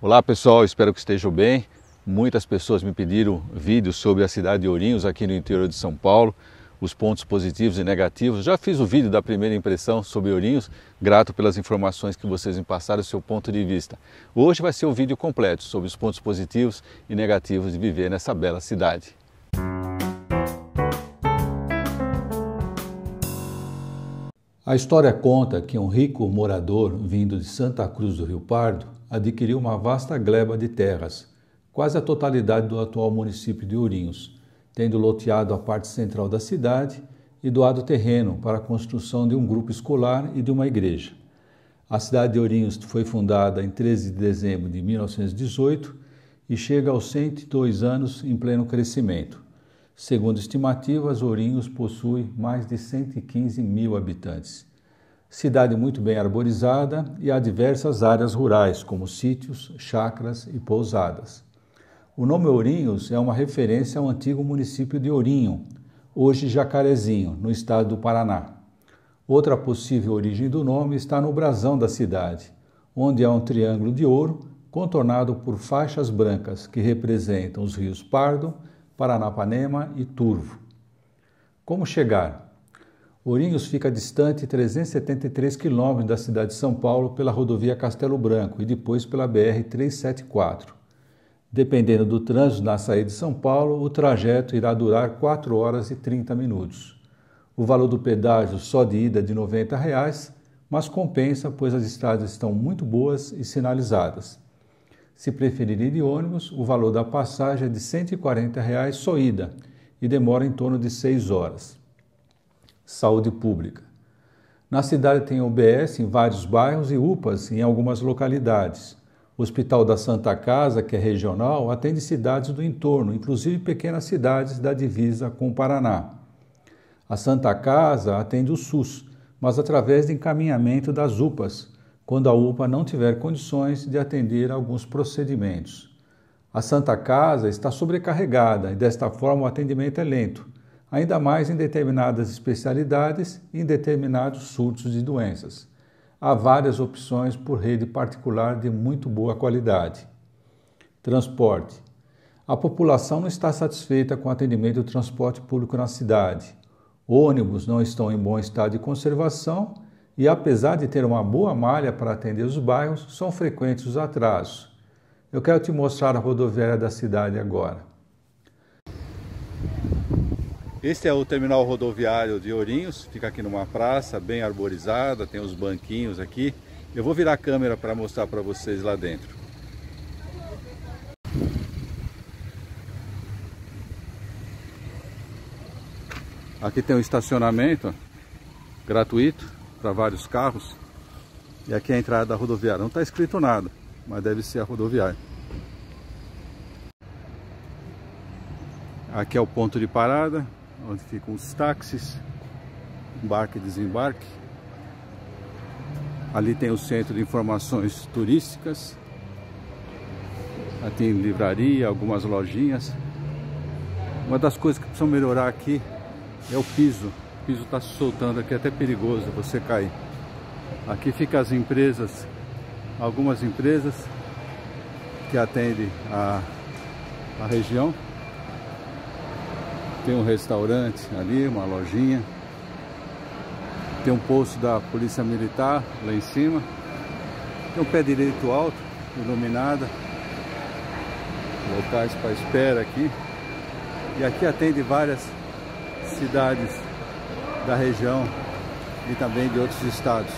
Olá pessoal, espero que estejam bem. Muitas pessoas me pediram vídeos sobre a cidade de Ourinhos aqui no interior de São Paulo, os pontos positivos e negativos. Já fiz o vídeo da primeira impressão sobre Ourinhos, grato pelas informações que vocês me passaram, seu ponto de vista. Hoje vai ser o vídeo completo sobre os pontos positivos e negativos de viver nessa bela cidade. A história conta que um rico morador vindo de Santa Cruz do Rio Pardo adquiriu uma vasta gleba de terras, quase a totalidade do atual município de Ourinhos, tendo loteado a parte central da cidade e doado terreno para a construção de um grupo escolar e de uma igreja. A cidade de Ourinhos foi fundada em 13 de dezembro de 1918 e chega aos 102 anos em pleno crescimento. Segundo estimativas, Ourinhos possui mais de 115 mil habitantes cidade muito bem arborizada e há diversas áreas rurais, como sítios, chacras e pousadas. O nome Ourinhos é uma referência ao antigo município de Ourinho, hoje Jacarezinho, no estado do Paraná. Outra possível origem do nome está no brasão da cidade, onde há um triângulo de ouro contornado por faixas brancas que representam os rios Pardo, Paranapanema e Turvo. Como chegar? Ourinhos fica distante 373 quilômetros da cidade de São Paulo pela rodovia Castelo Branco e depois pela BR-374. Dependendo do trânsito na saída de São Paulo, o trajeto irá durar 4 horas e 30 minutos. O valor do pedágio só de ida é de R$ 90, reais, mas compensa pois as estradas estão muito boas e sinalizadas. Se preferir ir de ônibus, o valor da passagem é de R$ 140 reais só ida e demora em torno de 6 horas saúde pública. Na cidade tem UBS em vários bairros e UPAs em algumas localidades. O Hospital da Santa Casa, que é regional, atende cidades do entorno, inclusive pequenas cidades da divisa com o Paraná. A Santa Casa atende o SUS, mas através de encaminhamento das UPAs, quando a UPA não tiver condições de atender alguns procedimentos. A Santa Casa está sobrecarregada e, desta forma, o atendimento é lento ainda mais em determinadas especialidades e em determinados surtos de doenças. Há várias opções por rede particular de muito boa qualidade. Transporte. A população não está satisfeita com o atendimento do transporte público na cidade. Ônibus não estão em bom estado de conservação e, apesar de ter uma boa malha para atender os bairros, são frequentes os atrasos. Eu quero te mostrar a rodoviária da cidade agora. Este é o terminal rodoviário de Ourinhos, fica aqui numa praça bem arborizada, tem os banquinhos aqui. Eu vou virar a câmera para mostrar para vocês lá dentro. Aqui tem um estacionamento gratuito para vários carros. E aqui é a entrada da rodoviária. Não está escrito nada, mas deve ser a rodoviária. Aqui é o ponto de parada, onde ficam os táxis, embarque e desembarque. Ali tem o centro de informações turísticas. Aqui tem livraria, algumas lojinhas. Uma das coisas que precisam melhorar aqui é o piso. O piso está se soltando aqui, é até perigoso você cair. Aqui ficam as empresas, algumas empresas que atendem a, a região. Tem um restaurante ali, uma lojinha. Tem um posto da Polícia Militar lá em cima. Tem um pé direito alto, iluminada. Locais para espera aqui. E aqui atende várias cidades da região e também de outros estados.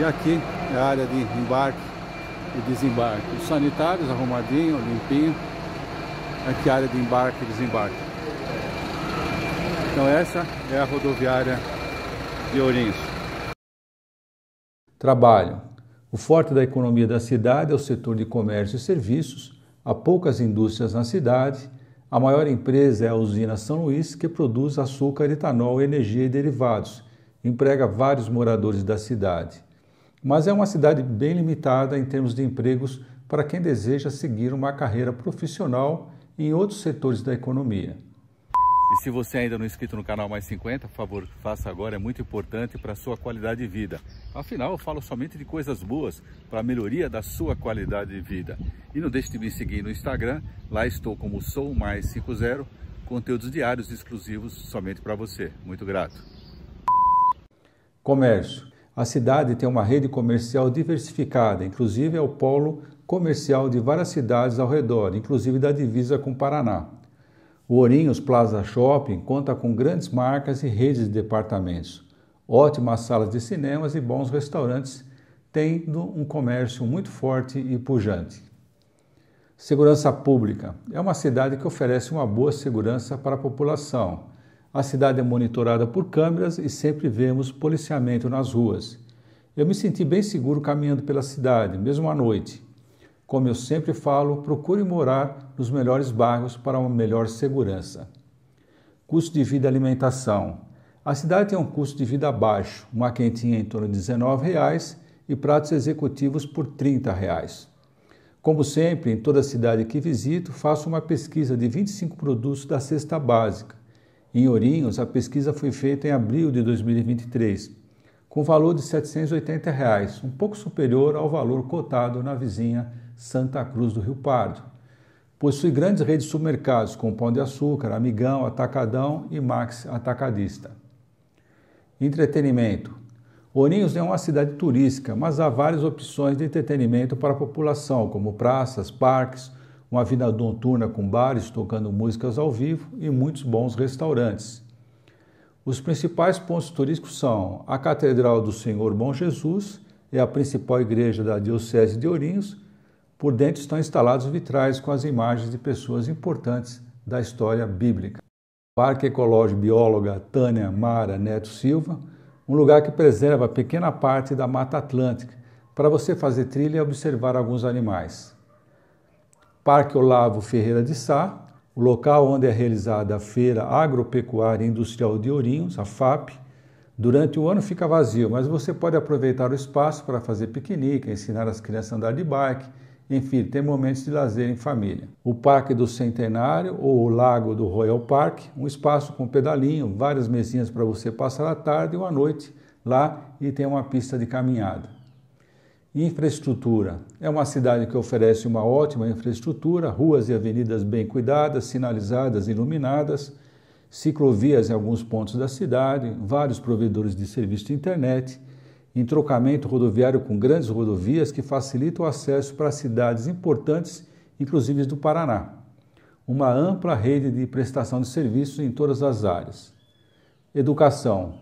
E aqui é a área de embarque e desembarque. Os sanitários arrumadinho, limpinho. Aqui a área de embarque e desembarque. Então essa é a rodoviária de Ourinhos. Trabalho. O forte da economia da cidade é o setor de comércio e serviços. Há poucas indústrias na cidade. A maior empresa é a usina São Luís, que produz açúcar, etanol, energia e derivados. Emprega vários moradores da cidade mas é uma cidade bem limitada em termos de empregos para quem deseja seguir uma carreira profissional em outros setores da economia. E se você ainda não é inscrito no canal Mais 50, por favor, faça agora, é muito importante para a sua qualidade de vida. Afinal, eu falo somente de coisas boas para a melhoria da sua qualidade de vida. E não deixe de me seguir no Instagram, lá estou como Sou Mais 50, conteúdos diários exclusivos somente para você. Muito grato. Comércio. A cidade tem uma rede comercial diversificada, inclusive é o polo comercial de várias cidades ao redor, inclusive da divisa com o Paraná. O Ourinhos Plaza Shopping conta com grandes marcas e redes de departamentos, ótimas salas de cinemas e bons restaurantes, tendo um comércio muito forte e pujante. Segurança Pública é uma cidade que oferece uma boa segurança para a população a cidade é monitorada por câmeras e sempre vemos policiamento nas ruas. Eu me senti bem seguro caminhando pela cidade, mesmo à noite. Como eu sempre falo, procure morar nos melhores bairros para uma melhor segurança. Custo de vida e alimentação. A cidade tem um custo de vida baixo, uma quentinha em torno de R$19,00 e pratos executivos por R$30,00. Como sempre, em toda cidade que visito, faço uma pesquisa de 25 produtos da cesta básica em Ourinhos, a pesquisa foi feita em abril de 2023, com valor de R$ 780, reais, um pouco superior ao valor cotado na vizinha Santa Cruz do Rio Pardo. Possui grandes redes de supermercados como Pão de Açúcar, Amigão, Atacadão e Max Atacadista. Entretenimento. Ourinhos é uma cidade turística, mas há várias opções de entretenimento para a população, como praças, parques, uma vida noturna com bares tocando músicas ao vivo e muitos bons restaurantes. Os principais pontos turísticos são a Catedral do Senhor Bom Jesus, é a principal igreja da Diocese de Ourinhos. Por dentro estão instalados vitrais com as imagens de pessoas importantes da história bíblica. Parque Ecológico Bióloga Tânia Mara Neto Silva, um lugar que preserva pequena parte da Mata Atlântica para você fazer trilha e observar alguns animais. Parque Olavo Ferreira de Sá, o local onde é realizada a Feira Agropecuária Industrial de Ourinhos, a FAP. Durante o ano fica vazio, mas você pode aproveitar o espaço para fazer piquenique, ensinar as crianças a andar de bike, enfim, ter momentos de lazer em família. O Parque do Centenário ou o Lago do Royal Park, um espaço com pedalinho, várias mesinhas para você passar a tarde ou a noite lá e tem uma pista de caminhada. Infraestrutura. É uma cidade que oferece uma ótima infraestrutura, ruas e avenidas bem cuidadas, sinalizadas, iluminadas, ciclovias em alguns pontos da cidade, vários provedores de serviço de internet, entrocamento rodoviário com grandes rodovias que facilita o acesso para cidades importantes, inclusive do Paraná. Uma ampla rede de prestação de serviços em todas as áreas. Educação.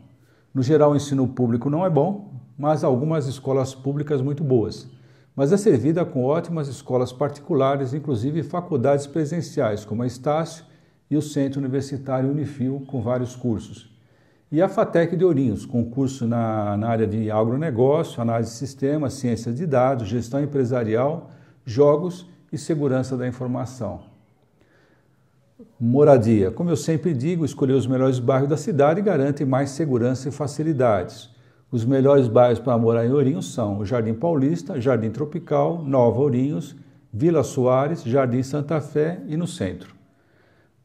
No geral, o ensino público não é bom, mas algumas escolas públicas muito boas. Mas é servida com ótimas escolas particulares, inclusive faculdades presenciais, como a Estácio e o Centro Universitário Unifil, com vários cursos. E a FATEC de Ourinhos, com curso na, na área de agronegócio, análise de sistemas, ciência de dados, gestão empresarial, jogos e segurança da informação. Moradia. Como eu sempre digo, escolher os melhores bairros da cidade garante mais segurança e facilidades. Os melhores bairros para morar em Ourinhos são Jardim Paulista, Jardim Tropical, Nova Ourinhos, Vila Soares, Jardim Santa Fé e no centro.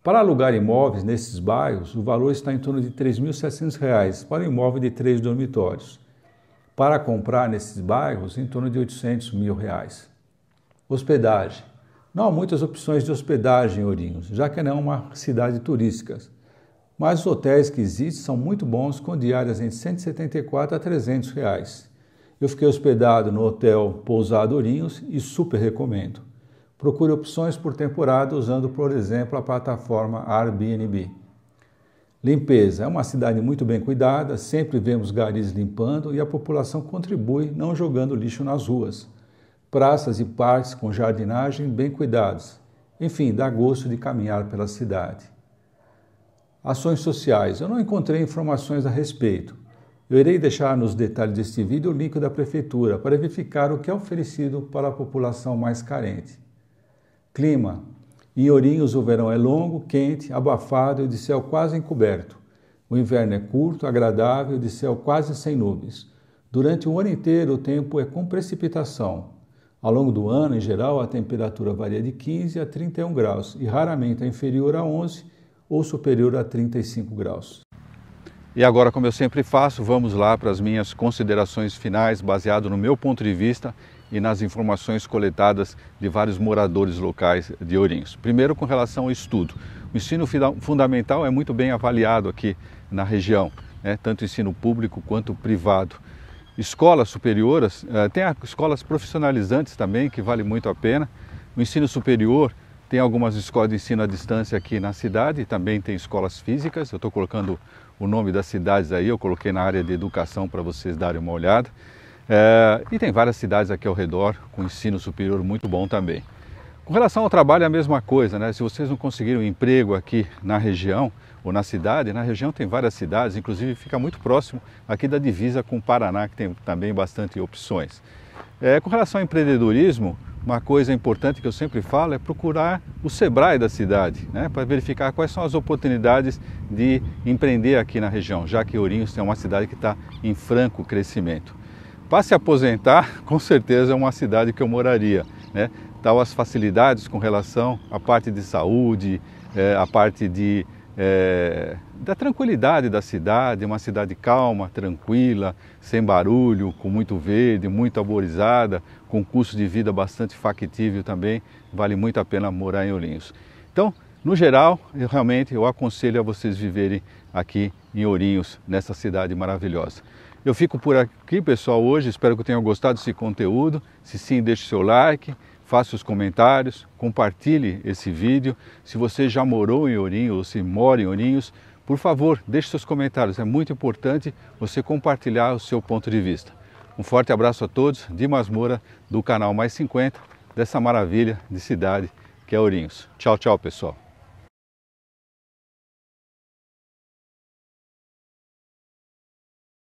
Para alugar imóveis nesses bairros, o valor está em torno de R$ 3.700 para um imóvel de três dormitórios. Para comprar nesses bairros, em torno de R$ 800 mil. Reais. Hospedagem. Não há muitas opções de hospedagem em Ourinhos, já que não é uma cidade turística mas os hotéis que existem são muito bons, com diárias entre 174 a 300 reais. Eu fiquei hospedado no Hotel Pousado Ourinhos e super recomendo. Procure opções por temporada usando, por exemplo, a plataforma Airbnb. Limpeza. É uma cidade muito bem cuidada, sempre vemos garis limpando e a população contribui não jogando lixo nas ruas. Praças e parques com jardinagem bem cuidados. Enfim, dá gosto de caminhar pela cidade. Ações sociais. Eu não encontrei informações a respeito. Eu irei deixar nos detalhes deste vídeo o link da Prefeitura para verificar o que é oferecido para a população mais carente. Clima. Em Ourinhos o verão é longo, quente, abafado e de céu quase encoberto. O inverno é curto, agradável e de céu quase sem nuvens. Durante o ano inteiro o tempo é com precipitação. Ao longo do ano, em geral, a temperatura varia de 15 a 31 graus e raramente é inferior a 11 ou superior a 35 graus. E agora, como eu sempre faço, vamos lá para as minhas considerações finais, baseado no meu ponto de vista e nas informações coletadas de vários moradores locais de Ourinhos. Primeiro, com relação ao estudo. O ensino fundamental é muito bem avaliado aqui na região, né? tanto ensino público quanto privado. Escolas superiores, eh, tem escolas profissionalizantes também, que vale muito a pena. O ensino superior tem algumas escolas de ensino à distância aqui na cidade, também tem escolas físicas. Eu estou colocando o nome das cidades aí, eu coloquei na área de educação para vocês darem uma olhada. É, e tem várias cidades aqui ao redor com ensino superior muito bom também. Com relação ao trabalho é a mesma coisa, né? Se vocês não conseguiram um emprego aqui na região ou na cidade, na região tem várias cidades, inclusive fica muito próximo aqui da divisa com o Paraná, que tem também bastante opções. É, com relação ao empreendedorismo, uma coisa importante que eu sempre falo é procurar o SEBRAE da cidade, né, para verificar quais são as oportunidades de empreender aqui na região, já que Ourinhos é uma cidade que está em franco crescimento. Para se aposentar, com certeza é uma cidade que eu moraria. Né? Tal as facilidades com relação à parte de saúde, é, à parte de é, da tranquilidade da cidade, uma cidade calma, tranquila, sem barulho, com muito verde, muito arborizada, com custo de vida bastante factível também, vale muito a pena morar em Ourinhos. Então, no geral, eu realmente eu aconselho a vocês viverem aqui em Ourinhos, nessa cidade maravilhosa. Eu fico por aqui, pessoal, hoje. Espero que tenham gostado desse conteúdo. Se sim, deixe seu like, faça os comentários, compartilhe esse vídeo. Se você já morou em Ourinhos ou se mora em Ourinhos, por favor, deixe seus comentários. É muito importante você compartilhar o seu ponto de vista. Um forte abraço a todos. Dimas Moura, do canal Mais 50, dessa maravilha de cidade que é Ourinhos. Tchau, tchau, pessoal.